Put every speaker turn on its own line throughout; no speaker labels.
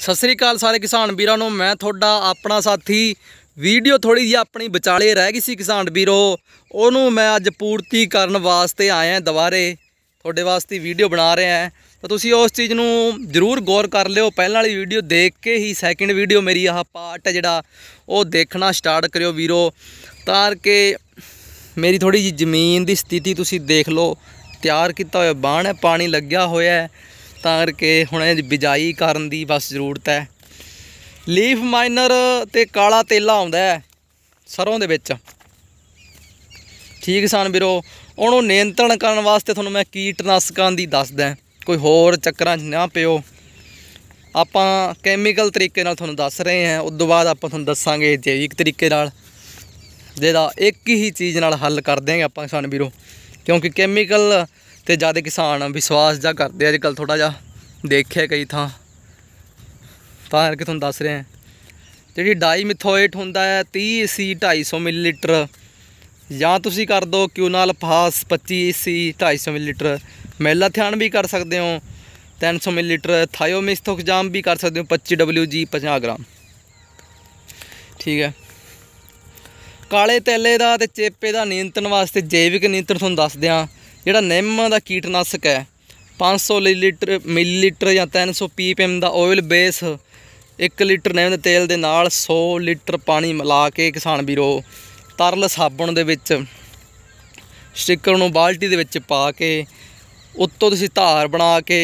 ਸਤਿ ਸ੍ਰੀ ਅਕਾਲ ਸਾਰੇ ਕਿਸਾਨ ਵੀਰਾਂ ਨੂੰ ਮੈਂ ਤੁਹਾਡਾ ਆਪਣਾ ਸਾਥੀ ਵੀਡੀਓ ਥੋੜੀ ਜਿਹੀ ਆਪਣੀ ਵਿਚਾਲੇ ਰਹਿ ਗਈ ਸੀ ਕਿਸਾਨ ਵੀਰੋ ਉਹਨੂੰ ਮੈਂ ਅੱਜ ਪੂਰਤੀ ਕਰਨ ਵਾਸਤੇ ਆਇਆ ਹਾਂ ਦੁਬਾਰੇ ਤੁਹਾਡੇ ਵਾਸਤੇ ਵੀਡੀਓ ਬਣਾ ਰਿਹਾ ਹਾਂ ਤਾਂ ਤੁਸੀਂ ਉਸ ਚੀਜ਼ ਨੂੰ ਜ਼ਰੂਰ ਗੌਰ ਕਰ ਲਿਓ ਪਹਿਲਾਂ ਵਾਲੀ ਵੀਡੀਓ ਦੇਖ ਕੇ ਹੀ ਸੈਕਿੰਡ ਵੀਡੀਓ ਮੇਰੀ ਆਹ ਪਾਰਟ ਹੈ ਜਿਹੜਾ ਉਹ ਦੇਖਣਾ ਸਟਾਰਟ ਕਰਿਓ ਵੀਰੋ ਤਾਂ ਕਿ ਮੇਰੀ ਥੋੜੀ ਜੀ ਜ਼ਮੀਨ ਦੀ ਸਥਿਤੀ ਤੁਸੀਂ ਦੇਖ ਲਓ ਤਿਆਰ ਕੀਤਾ ਹੋਇਆ ਬਾਣ ਹੈ ਪਾਣੀ ਲੱਗਿਆ ਹੋਇਆ ਹੈ ਤਾਂ ਕਰਕੇ ਹੁਣ ਇਹ ਬਿਜਾਈ ਕਰਨ ਦੀ ਬਸ ਜ਼ਰੂਰਤ ਹੈ ਲੀਫ ਮਾਈਨਰ ਤੇ ਕਾਲਾ ਤੇਲਾ ਆਉਂਦਾ ਹੈ ਸਰੋਂ ਦੇ ਵਿੱਚ ਠੀਕ ਕਿਸਾਨ ਵੀਰੋ ਉਹਨੂੰ ਨਿਯੰਤਰਣ ਕਰਨ ਵਾਸਤੇ ਤੁਹਾਨੂੰ ਮੈਂ ਕੀਟਨਾਸ਼ਕਾਂ ਦੀ ਦੱਸਦਾ ਕੋਈ ਹੋਰ ਚੱਕਰਾਂ 'ਚ ਨਾ ਪਿਓ ਆਪਾਂ ਕੈਮੀਕਲ ਤਰੀਕੇ ਨਾਲ ਤੁਹਾਨੂੰ ਦੱਸ ਰਹੇ ਹਾਂ ਉਸ ਤੋਂ ਬਾਅਦ ਆਪਾਂ ਤੁਹਾਨੂੰ ਦੱਸਾਂਗੇ ਜੈਵਿਕ ਤਰੀਕੇ ਨਾਲ ਜਿਹਦਾ ਇੱਕ ਹੀ ਚੀਜ਼ ਨਾਲ ਹੱਲ ਕਰ ਦੇਾਂਗੇ ਆਪਾਂ ਕਿਸਾਨ ਵੀਰੋ ਕਿਉਂਕਿ ਕੈਮੀਕਲ ਤੇ ਜਿਆਦਾ ਕਿਸਾਨ ਵਿਸ਼ਵਾਸ ਜਾ ਕਰਦੇ ਅੱਜ ਕੱਲ ਥੋੜਾ ਜਿਹਾ ਦੇਖਿਆ ਕਈ ਥਾਂ ਤਾਂ ਕਰਕੇ ਤੁਹਾਨੂੰ ਦੱਸ ਰਿਹਾ ਜਿਹੜੀ ਡਾਈ ਮਿਥੋਏਟ ਹੁੰਦਾ ਹੈ 30 ਸੀ 250 ਮਿਲੀਲੀਟਰ ਜਾਂ ਤੁਸੀਂ ਕਰ ਦੋ ਕਿਉ ਨਾਲ ਫਾਸ 25 ਸੀ 250 ਮਿਲੀਲੀਟਰ ਮੈਲਾ ਥਿਆਨ ਵੀ ਕਰ ਸਕਦੇ ਹੋ 300 ਮਿਲੀਲੀਟਰ ਥਾਇਓਮਿਸਥੋਕਜਾਮ ਵੀ ਕਰ ਸਕਦੇ ਹੋ 25 ਜੀ 50 ਗ੍ਰਾਮ ਠੀਕ ਹੈ ਕਾਲੇ ਤੇਲੇ ਦਾ ਤੇ ਚੇਪੇ ਦਾ ਨਿਯੰਤਰਣ ਵਾਸਤੇ ਜੈਵਿਕ ਨਿਯੰਤਰਣ ਤੁਹਾਨੂੰ ਦੱਸਦੇ ਆ ਜਿਹੜਾ ਨਿੰਮ ਦਾ ਕੀਟਨਾਸ਼ਕ ਹੈ 500 ਲੀਟਰ ਮਿਲੀਲੀਟਰ ਜਾਂ 300 ਪੀਪੀਐਮ ਦਾ ਆਇਲ ਬੇਸ 1 ਲੀਟਰ ਨਿੰਮ ਦੇ ਤੇਲ ਦੇ ਨਾਲ 100 ਲੀਟਰ ਪਾਣੀ ਮਿਲਾ ਕੇ ਕਿਸਾਨ ਵੀਰੋ ਤਰਲ ਸਾਬਣ ਦੇ ਵਿੱਚ ਸਟਿੱਕਰ ਨੂੰ ਬਾਲਟੀ ਦੇ ਵਿੱਚ ਪਾ ਕੇ ਉੱਤੋਂ ਤੁਸੀਂ ਧਾਰ ਬਣਾ ਕੇ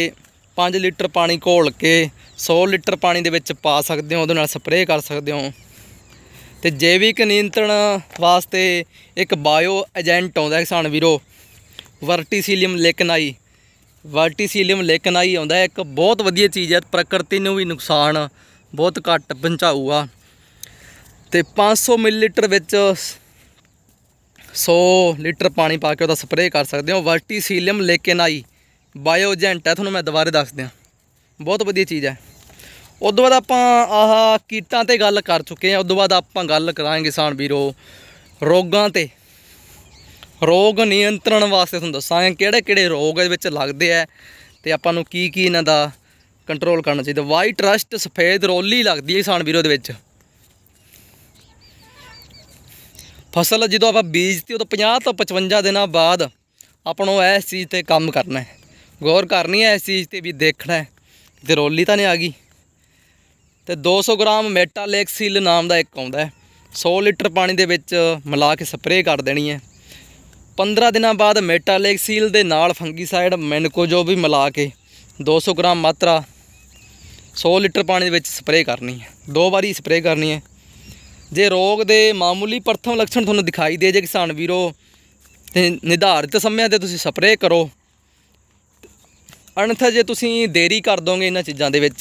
5 ਲੀਟਰ ਪਾਣੀ ਘੋਲ ਕੇ 100 ਲੀਟਰ ਪਾਣੀ ਦੇ ਵਿੱਚ ਪਾ ਸਕਦੇ ਹੋ ਉਹਦੇ ਨਾਲ ਸਪਰੇਅ ਕਰ ਸਕਦੇ ਹੋ ਤੇ ਜੈਵਿਕ ਨਿਯੰਤਰਣ ਵਾਸਤੇ ਇੱਕ ਬਾਇਓ ਏਜੰਟ ਆਉਂਦਾ ਕਿਸਾਨ ਵੀਰੋ ਵਰਟੀਸੀਲੀਅਮ ਲੇਕਨਾਈ ਵਰਟੀਸੀਲੀਅਮ ਲੇਕਨਾਈ ਆਉਂਦਾ ਇੱਕ ਬਹੁਤ ਵਧੀਆ ਚੀਜ਼ ਹੈ ਪ੍ਰਕਿਰਤੀ ਨੂੰ ਵੀ ਨੁਕਸਾਨ ਬਹੁਤ ਘੱਟ ਪਹੁੰਚਾਊਗਾ ਤੇ 500 ਮਿਲੀਲੀਟਰ ਵਿੱਚ 100 ਲੀਟਰ ਪਾਣੀ ਪਾ ਕੇ ਉਹਦਾ ਸਪਰੇਅ ਕਰ ਸਕਦੇ ਹੋ ਵਰਟੀਸੀਲੀਅਮ ਲੇਕਨਾਈ ਬਾਇਓਜੈਂਟ ਹੈ ਤੁਹਾਨੂੰ ਮੈਂ ਦੁਬਾਰੇ ਦੱਸ ਦਿਆਂ ਬਹੁਤ ਵਧੀਆ ਚੀਜ਼ ਹੈ ਉਦੋਂ ਬਾਅਦ ਆਪਾਂ ਆਹ ਕੀਟਾਂ ਤੇ ਗੱਲ ਕਰ ਚੁੱਕੇ ਉਸ ਉਦੋਂ ਬਾਅਦ ਆਪਾਂ ਗੱਲ ਕਰਾਂਗੇ ਕਿਸਾਨ ਵੀਰੋ ਰੋਗਾਂ ਤੇ ਰੋਗ ਨਿਯੰਤਰਣ ਵਾਸਤੇ ਤੁਹਾਨੂੰ ਦੱਸਾਂਗੇ ਕਿਹੜੇ ਕਿਹੜੇ ਰੋਗ ਇਹਦੇ ਵਿੱਚ ਲੱਗਦੇ ਆ ਤੇ ਆਪਾਂ ਨੂੰ ਕੀ ਕੀ ਇਹਨਾਂ ਦਾ ਕੰਟਰੋਲ ਕਰਨਾ ਚਾਹੀਦਾ ਵਾਈਟ ਰਸਟ ਸਫੇਦ ਰੋਲੀ ਲੱਗਦੀ ਹੈ ਕਿਸਾਨ ਵੀਰੋ ਦੇ ਵਿੱਚ ਫਸਲ ਜਦੋਂ ਆਪਾਂ ਬੀਜਤੀ ਉਦੋਂ 50 ਤੋਂ 55 ਦਿਨਾਂ ਬਾਅਦ ਆਪਾਂ ਨੂੰ ਇਸ ਚੀਜ਼ ਤੇ ਕੰਮ ਕਰਨਾ ਹੈ ਗੌਰ ਕਰਨੀ ਹੈ ਇਸ ਚੀਜ਼ ਤੇ ਵੀ ਦੇਖਣਾ ਹੈ ਤੇ ਰੋਲੀ ਤਾਂ ਨਹੀਂ ਆ ਗਈ ਤੇ 200 ਗ੍ਰਾਮ ਮੈਟਾਲੈਕਸਿਲ ਨਾਮ ਦਾ ਇੱਕ ਆਉਂਦਾ ਹੈ 100 ਲੀਟਰ ਪਾਣੀ ਦੇ ਵਿੱਚ ਮਿਲਾ ਕੇ ਸਪਰੇਅ ਕਰ ਦੇਣੀ ਹੈ 15 ਦਿਨਾਂ ਬਾਅਦ ਮੇਟਾਲੇਕਸੀਲ ਦੇ ਨਾਲ ਫੰਗੀਸਾਈਡ ਮੈਨਕੋਜੋ ਵੀ ਮਿਲਾ ਕੇ 200 ਗ੍ਰਾਮ ਮਾਤਰਾ 100 ਲੀਟਰ ਪਾਣੀ ਦੇ ਵਿੱਚ ਸਪਰੇਅ ਕਰਨੀ ਹੈ ਦੋ ਵਾਰੀ ਸਪਰੇਅ ਕਰਨੀ ਹੈ ਜੇ ਰੋਗ ਦੇ ਮਾਮੂਲੀ ਪ੍ਰਥਮ ਲੱਛਣ ਤੁਹਾਨੂੰ ਦਿਖਾਈ ਦੇ ਜੇ ਕਿਸਾਨ ਵੀਰੋ ਤੇ ਨਿਰਧਾਰਿਤ ਸਮਿਆਂ ਤੇ ਤੁਸੀਂ ਸਪਰੇਅ ਕਰੋ ਅਨਥਾ ਜੇ ਤੁਸੀਂ ਦੇਰੀ ਕਰ ਦੋਗੇ ਇਹਨਾਂ ਚੀਜ਼ਾਂ ਦੇ ਵਿੱਚ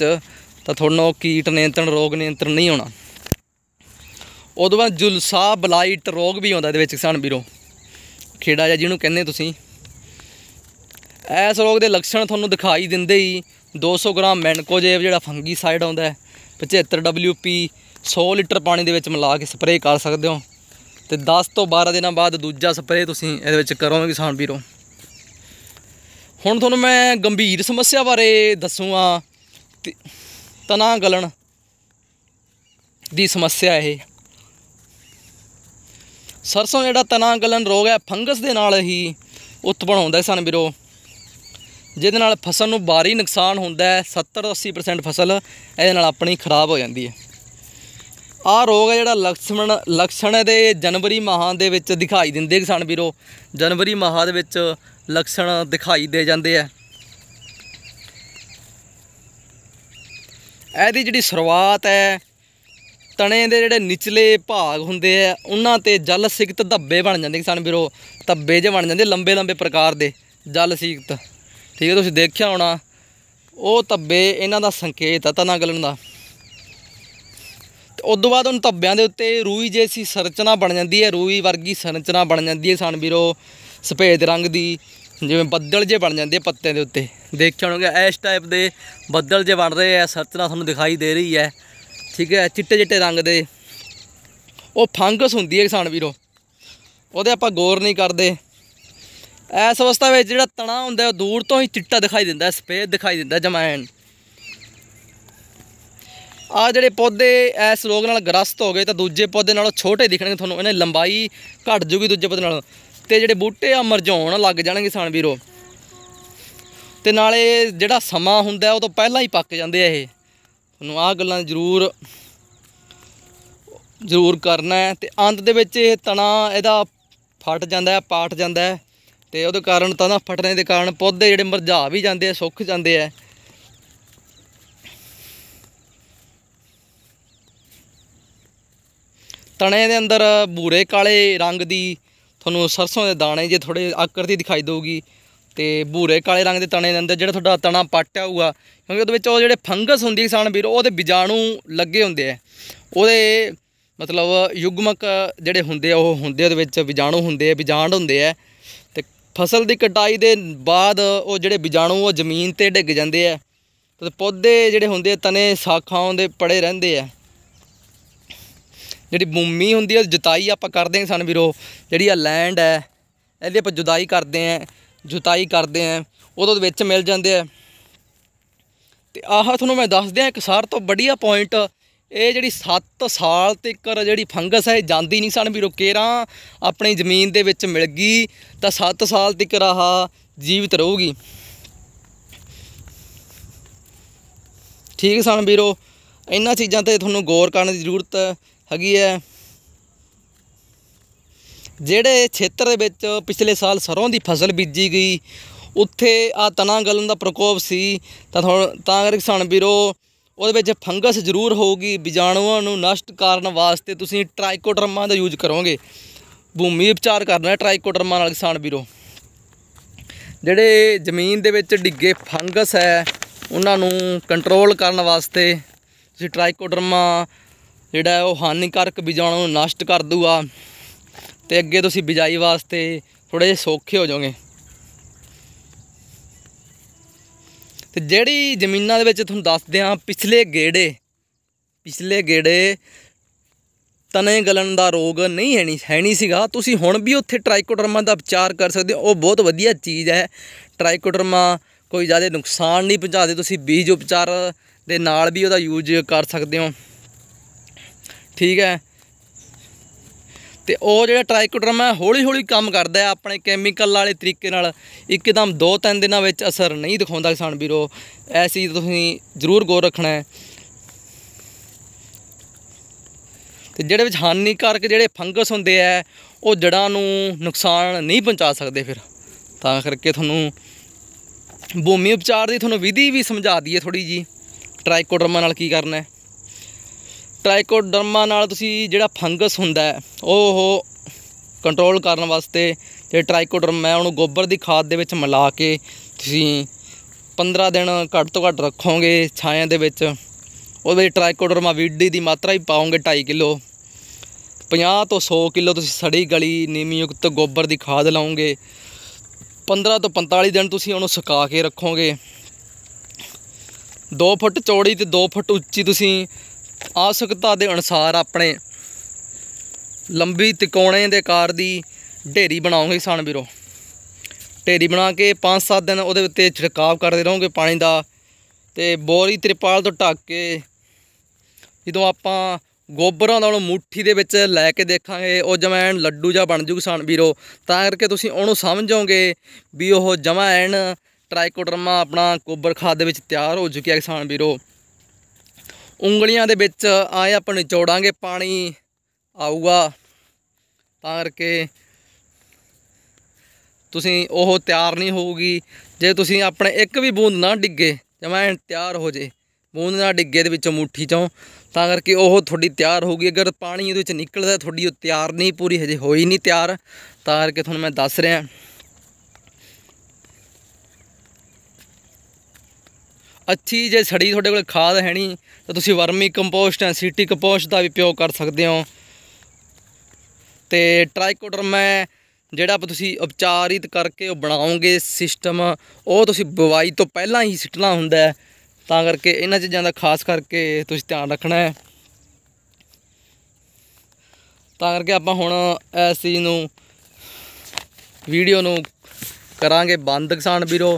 ਤਾਂ ਤੁਹਾਨੂੰ ਕੀਟ ਨਿਯੰਤਰਣ ਰੋਗ ਨਿਯੰਤਰਣ ਨਹੀਂ ਹੋਣਾ ਉਦੋਂ ਬਾਅਦ ਜੁਲਸਾ ਬਲਾਈਟ ਰੋਗ ਵੀ ਆਉਂਦਾ ਇਹਦੇ ਵਿੱਚ ਕਿਸਾਨ ਵੀਰੋ ਖੇੜਾ ਜਾਂ ਜਿਹਨੂੰ ਕਹਿੰਦੇ ਤੁਸੀਂ ਇਸ ਰੋਗ ਦੇ ਲੱਛਣ ਤੁਹਾਨੂੰ ਦਿਖਾਈ ਦਿੰਦੇ ਹੀ 200 ਗ੍ਰਾਮ ਮੈਨਕੋਜੇਵ ਜਿਹੜਾ ਫੰਗੀਸਾਈਡ ਆਉਂਦਾ ਹੈ 75 WP 100 ਲੀਟਰ ਪਾਣੀ ਦੇ ਵਿੱਚ ਮਿਲਾ ਕੇ ਸਪਰੇਅ ਕਰ ਸਕਦੇ ਹੋ ਤੇ 10 ਤੋਂ 12 ਦਿਨਾਂ ਬਾਅਦ ਦੂਜਾ ਸਪਰੇਅ ਤੁਸੀਂ ਇਹਦੇ ਵਿੱਚ ਕਰੋਗੇ ਕਿਸਾਨ ਵੀਰੋ ਹੁਣ ਤੁਹਾਨੂੰ ਮੈਂ ਗੰਭੀਰ ਸਮੱਸਿਆ ਬਾਰੇ ਦੱਸੂਗਾ ਤਨਾ ਗਲਣ ਦੀ ਸਮੱਸਿਆ ਇਹ ਸਰਸੋਂ ਜਿਹੜਾ ਤਨਾ ਗਲਨ ਰੋਗ ਹੈ ਫੰਗਸ ਦੇ ਨਾਲ ਹੀ ਉਤਪਨ ਹੁੰਦਾ ਸਨ ਵੀਰੋ ਜਿਹਦੇ ਨਾਲ ਫਸਲ ਨੂੰ ਬਾਰੀ ਨੁਕਸਾਨ ਹੁੰਦਾ ਹੈ 70 80% ਫਸਲ ਇਹਦੇ ਨਾਲ ਆਪਣੀ ਖਰਾਬ ਹੋ ਜਾਂਦੀ ਹੈ ਆ ਰੋਗ ਹੈ ਜਿਹੜਾ ਲਕਸ਼ਮਣ ਲਕਸ਼ਣ ਦੇ ਜਨਵਰੀ ਮਾਹ ਦੇ ਵਿੱਚ ਦਿਖਾਈ ਦਿੰਦੇ ਕਿਸਾਨ ਵੀਰੋ ਜਨਵਰੀ ਮਾਹ ਦੇ ਵਿੱਚ ਲਕਸ਼ਣ ਦਿਖਾਈ ਦੇ ਜਾਂਦੇ ਆ ਇਹਦੀ ਜਿਹੜੀ ਸ਼ੁਰੂਆਤ ਹੈ ਤਣੇ ਦੇ ਜਿਹੜੇ ਨਿਚਲੇ ਭਾਗ ਹੁੰਦੇ ਆ ਉਹਨਾਂ ਤੇ ਜਲ ਸਿਕਤ ਧੱਬੇ ਬਣ ਜਾਂਦੇ ਕਿਸਾਨ ਵੀਰੋ ਧੱਬੇ ਜੇ ਬਣ ਜਾਂਦੇ ਲੰਬੇ ਲੰਬੇ ਪ੍ਰਕਾਰ ਦੇ ਜਲ ਸਿਕਤ ਠੀਕ ਹੈ ਤੁਸੀਂ ਦੇਖਿਆ ਹੋਣਾ ਉਹ ਧੱਬੇ ਇਹਨਾਂ ਦਾ ਸੰਕੇਤ ਆ ਤਨਾ ਗਲਣ ਦਾ ਉਸ ਤੋਂ ਬਾਅਦ ਉਹਨਾਂ ਧੱਬਿਆਂ ਦੇ ਉੱਤੇ ਰੂਈ ਜੈਸੀ ਸੰਰਚਨਾ ਬਣ ਜਾਂਦੀ ਹੈ ਰੂਈ ਵਰਗੀ ਸੰਰਚਨਾ ਬਣ ਜਾਂਦੀ ਹੈ ਕਿਸਾਨ ਵੀਰੋ ਸਫੇਦ ਰੰਗ ਦੀ ਜਿਵੇਂ ਬੱਦਲ ਜੇ ਬਣ ਜਾਂਦੇ ਪੱਤਿਆਂ ਦੇ ਉੱਤੇ ਦੇਖਿਆ ਹੋਣਗੇ ਇਸ ਟਾਈਪ ਦੇ ਬੱਦਲ ਜੇ ਬਣ ਰਹੇ ਆ ਸੰਰਚਨਾ ਤੁਹਾਨੂੰ ਦਿਖਾਈ ਦੇ ਰਹੀ ਹੈ ਠੀਕ ਹੈ ਚਿੱਟੇ ਚਿੱਟੇ ਰੰਗ ਦੇ ਉਹ ਫੰਗਸ ਹੁੰਦੀ ਹੈ ਕਿਸਾਨ ਵੀਰੋ ਉਹਦੇ ਆਪਾਂ ਗੌਰ ਨਹੀਂ ਕਰਦੇ ਐਸ ਅਵਸਥਾ ਵਿੱਚ ਜਿਹੜਾ ਤਣਾ ਹੁੰਦਾ ਉਹ ਦੂਰ ਤੋਂ ਹੀ ਚਿੱਟਾ ਦਿਖਾਈ ਦਿੰਦਾ ਸਫੇਦ ਦਿਖਾਈ ਦਿੰਦਾ ਜਮੈਨ ਆ ਜਿਹੜੇ ਪੌਦੇ ਐਸ ਰੋਗ ਨਾਲ ਗ੍ਰਸਤ ਹੋ ਗਏ ਤਾਂ ਦੂਜੇ ਪੌਦੇ ਨਾਲੋਂ ਛੋਟੇ ਦਿਖਣਗੇ ਤੁਹਾਨੂੰ ਇਹਨਾਂ ਲੰਬਾਈ ਘਟ ਜੂਗੀ ਦੂਜੇ ਪੌਦੇ ਨਾਲੋਂ ਤੇ ਜਿਹੜੇ ਬੂਟੇ ਆ ਮਰਝਾਉਣ ਲੱਗ ਜਾਣਗੇ ਕਿਸਾਨ ਵੀਰੋ ਤੇ ਨਾਲੇ ਜਿਹੜਾ ਸਮਾਂ ਹੁੰਦਾ ਉਹ ਤੋਂ ਪਹਿਲਾਂ ਹੀ ਪੱਕ ਜਾਂਦੇ ਆ ਇਹ ਤੁਹਾਨੂੰ ਆਹ ਗੱਲਾਂ ਜ਼ਰੂਰ ਜ਼ਰੂਰ ਕਰਨਾ ਹੈ ਤੇ ਅੰਤ ਦੇ ਵਿੱਚ ਇਹ ਤਣਾ ਇਹਦਾ ਫਟ ਜਾਂਦਾ ਹੈ ਪਾਟ ਜਾਂਦਾ ਹੈ ਤੇ ਉਹਦੇ ਕਾਰਨ ਤਣਾ ਫਟਣੇ ਦੇ ਕਾਰਨ ਪੌਦੇ ਜਿਹੜੇ ਮਰਝਾ ਵੀ ਜਾਂਦੇ ਆ ਸੁੱਕ ਜਾਂਦੇ ਆ ਤਣੇ ਦੇ ਅੰਦਰ ਬੂਰੇ ਕਾਲੇ ਰੰਗ ਦੀ ਤੁਹਾਨੂੰ ਸਰਸੋਂ ਦੇ ਦਾਣੇ ਜੇ ਥੋੜੇ ਆਕਰਤੀ ਦਿਖਾਈ ਦੇਊਗੀ ਤੇ ਭੂਰੇ ਕਾਲੇ ਰੰਗ ਦੇ ਤਣੇ ਦੇ ਅੰਦਰ ਜਿਹੜਾ ਤੁਹਾਡਾ ਤਣਾ ਪਟਿਆ ਹੋਊਗਾ ਕਿਉਂਕਿ ਉਹਦੇ ਵਿੱਚ ਉਹ ਜਿਹੜੇ ਫੰਗਸ ਹੁੰਦੀ ਕਿਸਾਨ ਵੀਰ ਉਹਦੇ ਬੀਜਾਣੂ ਲੱਗੇ ਹੁੰਦੇ ਆ ਉਹਦੇ ਮਤਲਬ ਯੁਗਮਕ ਜਿਹੜੇ ਹੁੰਦੇ ਆ ਉਹ ਹੁੰਦੇ ਉਹਦੇ ਵਿੱਚ ਬੀਜਾਣੂ ਹੁੰਦੇ ਆ ਬੀਜਾਂਡ ਹੁੰਦੇ ਆ ਤੇ ਫਸਲ ਦੀ ਕਟਾਈ ਦੇ ਬਾਅਦ ਉਹ ਜਿਹੜੇ ਬੀਜਾਣੂ ਉਹ ਜ਼ਮੀਨ ਤੇ ਡਿੱਗ ਜਾਂਦੇ ਆ ਤੇ ਪੌਦੇ ਜਿਹੜੇ ਹੁੰਦੇ ਆ ਤਨੇ ਸਾਖਾਂ ਦੇ ਪੜੇ ਰਹਿੰਦੇ ਆ ਜਿਹੜੀ ਭੂਮੀ ਹੁੰਦੀ ਹੈ ਜੁਤਾਈ ਆਪਾਂ ਕਰਦੇ ਹਾਂ ਕਿਸਾਨ ਵੀਰੋ ਜਿਹੜੀ ਆ ਲੈਂਡ ਹੈ ਇਹਦੀ ਆਪਾਂ ਜੁਦਾਈ ਕਰਦੇ ਆ ਜੁਤਾਈ ਕਰਦੇ ਆ ਉਦੋਂ ਵਿੱਚ ਮਿਲ ਜਾਂਦੇ ਆ ਤੇ ਆਹ ਤੁਹਾਨੂੰ ਮੈਂ ਦੱਸ ਦਿਆਂ ਇੱਕ ਸਾਰ ਤੋਂ ਵਧੀਆ ਪੁਆਇੰਟ ਇਹ ਜਿਹੜੀ 7 ਸਾਲ ਤੱਕ ਜਿਹੜੀ ਫੰਗਸ ਹੈ ਜਾਂਦੀ ਨਹੀਂ ਸਣ ਵੀ ਰੁਕੇਰਾਂ ਆਪਣੀ ਜ਼ਮੀਨ ਦੇ ਵਿੱਚ ਮਿਲ ਗਈ ਤਾਂ 7 ਸਾਲ ਤੱਕ ਆਹ ਜੀਵਤ ਰਹੂਗੀ ਠੀਕ ਸਣ ਵੀਰੋ ਇਹਨਾਂ ਚੀਜ਼ਾਂ ਤੇ ਤੁਹਾਨੂੰ ਗੌਰ ਕਰਨ ਦੀ ਜ਼ਰੂਰਤ ਹੈਗੀ ਹੈ ਜਿਹੜੇ ਖੇਤਰ ਦੇ ਵਿੱਚ ਪਿਛਲੇ ਸਾਲ ਸਰੋਂ ਦੀ ਫਸਲ ਬੀਜੀ ਗਈ ਉੱਥੇ ਆ ਤਣਾ ਗਲਣ ਦਾ ਪ੍ਰਕੋਪ ਸੀ ਤਾਂ ਹੁਣ ਤਾਂ ਕਰਕੇ ਕਿਸਾਨ ਵੀਰੋ ਉਹਦੇ ਵਿੱਚ ਫੰਗਸ ਜ਼ਰੂਰ ਹੋਊਗੀ ਬਿਜਾਣੂਆਂ ਨੂੰ ਨਸ਼ਟ ਕਰਨ ਵਾਸਤੇ ਤੁਸੀਂ ਟ੍ਰਾਈਕੋਡਰਮਾ ਦਾ ਯੂਜ਼ ਕਰੋਗੇ ਭੂਮੀ ਉਪਚਾਰ ਕਰਨਾ ਟ੍ਰਾਈਕੋਡਰਮਾ ਨਾਲ ਕਿਸਾਨ ਵੀਰੋ ਜਿਹੜੇ ਜ਼ਮੀਨ ਦੇ ਵਿੱਚ ਡਿੱਗੇ ਫੰਗਸ ਹੈ ਉਹਨਾਂ ਨੂੰ ਕੰਟਰੋਲ ਕਰਨ ਵਾਸਤੇ ਤੁਸੀਂ ਟ੍ਰਾਈਕੋਡਰਮਾ ਜਿਹੜਾ ਉਹ ਹਾਨੀਕਾਰਕ ਬਿਜਾਣੂ ਨੂੰ ਨਸ਼ਟ ਕਰ ਦੂਗਾ ਤੇ ਅੱਗੇ ਤੁਸੀਂ ਬਿਜਾਈ ਵਾਸਤੇ ਥੋੜੇ ਜਿਹਾ ਸੌਖੇ ਹੋ ਜਾਓਗੇ ਤੇ ਜਿਹੜੀ ਜ਼ਮੀਨਾਂ ਦੇ ਵਿੱਚ ਤੁਹਾਨੂੰ ਦੱਸਦੇ ਆ ਪਿਛਲੇ ਗੇੜੇ ਪਿਛਲੇ ਗੇੜੇ ਤਨੇ ਗਲਣ ਦਾ ਰੋਗ ਨਹੀਂ ਹੈ ਨਹੀਂ ਹੈ ਨਹੀਂ ਸੀਗਾ ਤੁਸੀਂ ਹੁਣ ਵੀ ਉੱਥੇ ਟ੍ਰਾਈਕੋਡਰਮਾ ਦਾ ਉਪਚਾਰ ਕਰ ਸਕਦੇ ਹੋ ਉਹ ਬਹੁਤ ਵਧੀਆ ਚੀਜ਼ ਹੈ ਟ੍ਰਾਈਕੋਡਰਮਾ ਕੋਈ ਜ਼ਿਆਦਾ ਨੁਕਸਾਨ ਨਹੀਂ ਪਹੁੰਚਾਦੇ ਤੁਸੀਂ ਬੀਜ ਉਪਚਾਰ ਦੇ ਨਾਲ ਵੀ ਉਹਦਾ ਯੂਜ ਕਰ ਸਕਦੇ ਹੋ ਠੀਕ ਹੈ ਤੇ ਉਹ ਜਿਹੜਾ ਟ੍ਰਾਈਕੋਡਰਮ ਹੈ ਹੌਲੀ ਹੌਲੀ ਕੰਮ ਕਰਦਾ ਹੈ ਆਪਣੇ ਕੈਮੀਕਲ ਵਾਲੇ ਤਰੀਕੇ ਨਾਲ ਇੱਕਦਮ 2-3 ਦਿਨਾਂ ਵਿੱਚ ਅਸਰ ਨਹੀਂ ਦਿਖਾਉਂਦਾ ਕਿਸਾਨ ਵੀਰੋ ਐਸੀ ਤੁਸੀਂ ਜ਼ਰੂਰ ਗੌਰ ਰੱਖਣਾ ਹੈ ਤੇ ਜਿਹੜੇ ਵਿੱਚ ਹਾਨੀਕਾਰਕ ਜਿਹੜੇ ਫੰਗਸ ਹੁੰਦੇ ਆ ਉਹ ਜੜਾਂ ਨੂੰ ਨੁਕਸਾਨ ਨਹੀਂ ਪਹੁੰਚਾ ਸਕਦੇ ਫਿਰ ਤਾਂ ਕਰਕੇ ਤੁਹਾਨੂੰ ਭੂਮੀ ਉਪਚਾਰ ਦੀ ਤੁਹਾਨੂੰ ਵਿਧੀ ਵੀ ਸਮਝਾ ਦਈਏ ਥੋੜੀ ਜੀ ਟ੍ਰਾਈਕੋਡਰਮ ਨਾਲ ਕੀ ਕਰਨਾ ਹੈ ਟ੍ਰਾਈਕੋਡਰਮਾ ਨਾਲ ਤੁਸੀਂ ਜਿਹੜਾ ਫੰਗਸ ਹੁੰਦਾ ਉਹ ਕੰਟਰੋਲ ਕਰਨ ਵਾਸਤੇ ਜੇ ਟ੍ਰਾਈਕੋਡਰਮ ਉਹਨੂੰ ਗੋਬਰ ਦੀ ਖਾਦ ਦੇ ਵਿੱਚ ਮਿਲਾ ਕੇ ਤੁਸੀਂ 15 ਦਿਨ ਘੱਟ ਤੋਂ ਘੱਟ ਰੱਖੋਗੇ ਛਾਇਆ ਦੇ ਵਿੱਚ ਉਹਦੇ ਟ੍ਰਾਈਕੋਡਰਮਾ ਵੀਡੀ ਦੀ ਮਾਤਰਾ ਹੀ ਪਾਉਂਗੇ 2.5 ਕਿਲੋ 50 ਤੋਂ 100 ਕਿਲੋ ਤੁਸੀਂ ਸੜੀ ਗਲੀ ਨੀਮਯੁਕਤ ਗੋਬਰ ਦੀ ਖਾਦ ਲਾਉਂਗੇ 15 ਤੋਂ 45 ਦਿਨ ਤੁਸੀਂ ਉਹਨੂੰ ਸੁਕਾ ਕੇ ਰੱਖੋਗੇ 2 ਫੁੱਟ ਚੌੜੀ ਤੇ 2 ਫੁੱਟ ਉੱਚੀ ਤੁਸੀਂ ਆਸਕਤਾ ਦੇ ਅਨੁਸਾਰ ਆਪਣੇ ਲੰਬੀ ਤਿਕੋਣੇ ਦੇ ਕਾਰ ਦੀ ਢੇਰੀ ਬਣਾਉਂਗੇ ਕਿਸਾਨ ਵੀਰੋ ਢੇਰੀ ਬਣਾ ਕੇ 5-7 ਦਿਨ ਉਹਦੇ ਉੱਤੇ ਛਿੜਕਾਵ ਕਰਦੇ ਰਹੋਗੇ ਪਾਣੀ ਦਾ ਤੇ ਬੋਰੀ ਤ੍ਰਿਪਾਲ ਤੋਂ ਢੱਕ ਕੇ ਜਦੋਂ ਆਪਾਂ ਗੋਬਰਾਂ ਦਾ ਉਹਨੂੰ ਮੁੱਠੀ ਦੇ ਵਿੱਚ ਲੈ ਕੇ ਦੇਖਾਂਗੇ ਉਹ ਜਮੈਣ ਐਨ ਲੱਡੂ ਜਾਂ ਬਣ ਜੂ ਕਿਸਾਨ ਵੀਰੋ ਤਾਂ ਕਰਕੇ ਤੁਸੀਂ ਉਹਨੂੰ ਸਮਝੋਗੇ ਵੀ ਉਹ ਜਮੈਣ ਐਨ ਟ੍ਰਾਈਕੋਡਰਮਾ ਆਪਣਾ ਗੋਬਰ ਖਾਦ ਦੇ ਵਿੱਚ ਤਿਆਰ ਹੋ ਚੁੱਕਿਆ ਕਿਸਾਨ ਵੀਰੋ ਉਂਗਲੀਆਂ ਦੇ ਵਿੱਚ ਆਏ ਆਪਾਂ ਨਿਚੋੜਾਂਗੇ ਪਾਣੀ ਆਊਗਾ ਤਾਂ ਕਰਕੇ ਤੁਸੀਂ ਉਹ ਤਿਆਰ ਨਹੀਂ ਹੋਊਗੀ ਜੇ ਤੁਸੀਂ ਆਪਣੇ ਇੱਕ ਵੀ ਬੂੰਦ ਨਾ ਡਿੱਗੇ ਜਮੈਂ ਤਿਆਰ ਹੋ ਜੇ ਬੂੰਦ ਨਾ ਡਿੱਗੇ ਦੇ ਵਿੱਚੋਂ ਮੁੱਠੀ ਚੋਂ ਤਾਂ ਕਰਕੇ ਉਹ ਤੁਹਾਡੀ ਤਿਆਰ ਹੋਊਗੀ ਅਗਰ ਪਾਣੀ ਇਹਦੇ ਵਿੱਚ ਨਿਕਲਦਾ ਤੁਹਾਡੀ ਉਹ ਤਿਆਰ ਨਹੀਂ ਪੂਰੀ ਹਜੇ ਹੋਈ ਨਹੀਂ ਤਿਆਰ ਤਾਂ ਕਰਕੇ ਤੁਹਾਨੂੰ ਮੈਂ ਦੱਸ ਰਿਹਾ ਅੱਛੀ ਜੇ ਸੜੀ ਤੁਹਾਡੇ ਕੋਲ ਖਾਦ ਹੈ ਨਹੀਂ ਤਾਂ ਤੁਸੀਂ ਵਰਮੀ ਕੰਪੋਸਟ ਐ ਸੀਟੀ ਕੰਪੋਸਟ ਦਾ ਵੀ ਪ੍ਰਯੋਗ ਕਰ ਸਕਦੇ ਹੋ ਤੇ ਟ੍ਰਾਈਕੋਡਰਮਾ ਜਿਹੜਾ ਤੁਸੀਂ ਉਪਚਾਰਿਤ ਕਰਕੇ ਉਹ ਬਣਾਓਗੇ ਸਿਸਟਮ ਉਹ ਤੁਸੀਂ ਬਵਾਈ ਤੋਂ ਪਹਿਲਾਂ ਹੀ ਸਿੱਟਣਾ ਹੁੰਦਾ ਤਾਂ ਕਰਕੇ ਇਹਨਾਂ ਚੀਜ਼ਾਂ ਦਾ ਖਾਸ ਕਰਕੇ ਤੁਸੀਂ ਧਿਆਨ ਰੱਖਣਾ ਹੈ ਤਾਂ ਕਰਕੇ ਆਪਾਂ ਹੁਣ ਇਸ ਚੀਜ਼ ਨੂੰ ਵੀਡੀਓ ਨੂੰ ਕਰਾਂਗੇ ਬੰਦ ਕਿਸਾਨ ਵੀਰੋ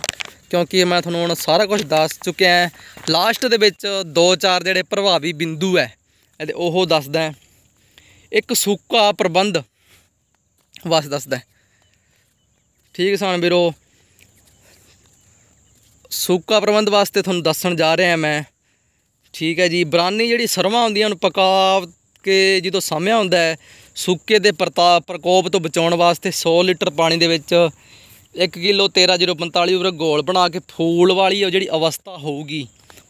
ਕਿਉਂਕਿ ਮੈਂ ਤੁਹਾਨੂੰ ਹੁਣ ਸਾਰਾ ਕੁਝ ਦੱਸ ਚੁੱਕਿਆ ਲਾਸਟ ਦੇ ਵਿੱਚ ਦੋ ਚਾਰ ਜਿਹੜੇ ਪ੍ਰਭਾਵੀ ਬਿੰਦੂ ਹੈ ਇਹਦੇ ਉਹ ਦੱਸਦਾ ਇੱਕ ਸੂਕਾ ਪ੍ਰਬੰਧ ਵਸ ਦੱਸਦਾ ਠੀਕ ਕਿਸਾਨ ਵੀਰੋ ਸੂਕਾ ਪ੍ਰਬੰਧ ਵਾਸਤੇ ਤੁਹਾਨੂੰ ਦੱਸਣ ਜਾ ਰਿਹਾ ਮੈਂ ਠੀਕ ਹੈ ਜੀ ਬਰਾਨੀ ਜਿਹੜੀ ਸਰਵਾ ਹੁੰਦੀਆਂ ਉਹਨੂੰ ਪਕਾ ਕੇ ਜਦੋਂ ਸਾਮਿਆ ਹੁੰਦਾ ਹੈ ਸੂਕੇ ਦੇ ਪ੍ਰਤਾਪ ਪ੍ਰਕੋਪ ਤੋਂ ਬਚਾਉਣ ਵਾਸਤੇ 100 ਲੀਟਰ ਪਾਣੀ ਦੇ ਵਿੱਚ 1 ਕਿਲੋ 13045 ਉਪਰ ਗੋਲ ਬਣਾ ਕੇ ਫੂਲ ਵਾਲੀ ਉਹ ਜਿਹੜੀ ਅਵਸਥਾ ਹੋਊਗੀ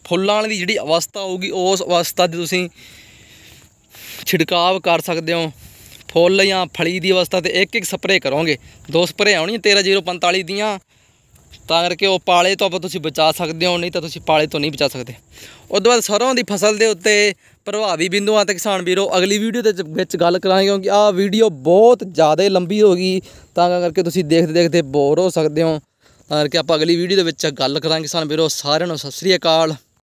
ਫੁੱਲਾਂ ਵਾਲੀ ਦੀ ਜਿਹੜੀ ਅਵਸਥਾ ਹੋਊਗੀ ਉਸ ਅਵਸਥਾ ਦੇ ਤੁਸੀਂ ਛਿੜਕਾਵ ਕਰ ਸਕਦੇ ਹੋ ਫੁੱਲ ਜਾਂ ਫਲੀ ਦੀ ਅਵਸਥਾ ਤੇ ਇੱਕ ਇੱਕ ਸਪਰੇ ਕਰੋਗੇ ਦੋ ਸਪਰੇ ਆਉਣੀਆਂ 13045 ਦੀਆਂ ਤਾਂ ਕਰਕੇ ਉਹ ਪਾਲੇ ਤੋਂ ਆਪਾਂ ਤੁਸੀਂ ਬਚਾ ਸਕਦੇ ਹੋ ਨਹੀਂ ਤਾਂ ਤੁਸੀਂ ਪਾਲੇ ਤੋਂ ਨਹੀਂ ਬਚਾ ਸਕਦੇ ਉਸ ਤੋਂ ਬਾਅਦ ਸਰੋਂ ਦੀ ਫਸਲ ਦੇ ਉੱਤੇ ਪ੍ਰਭਾਵੀ ਬਿੰਦੂਆਂ ਤੇ ਕਿਸਾਨ ਵੀਰੋ ਅਗਲੀ ਵੀਡੀਓ ਦੇ ਵਿੱਚ ਗੱਲ ਕਰਾਂਗੇ ਕਿਉਂਕਿ ਆਹ ਵੀਡੀਓ ਬਹੁਤ ਜ਼ਿਆਦਾ ਲੰਬੀ ਹੋ ਗਈ ਤਾਂ ਕਰਕੇ ਤੁਸੀਂ ਦੇਖਦੇ ਦੇਖਦੇ ਬੋਰ ਹੋ ਸਕਦੇ ਹੋ ਤਾਂ ਕਰਕੇ ਆਪਾਂ ਅਗਲੀ ਵੀਡੀਓ ਦੇ ਵਿੱਚ ਗੱਲ ਕਰਾਂਗੇ ਕਿਸਾਨ ਵੀਰੋ ਸਾਰਿਆਂ ਨੂੰ ਸਤਿ ਸ੍ਰੀ ਅਕਾਲ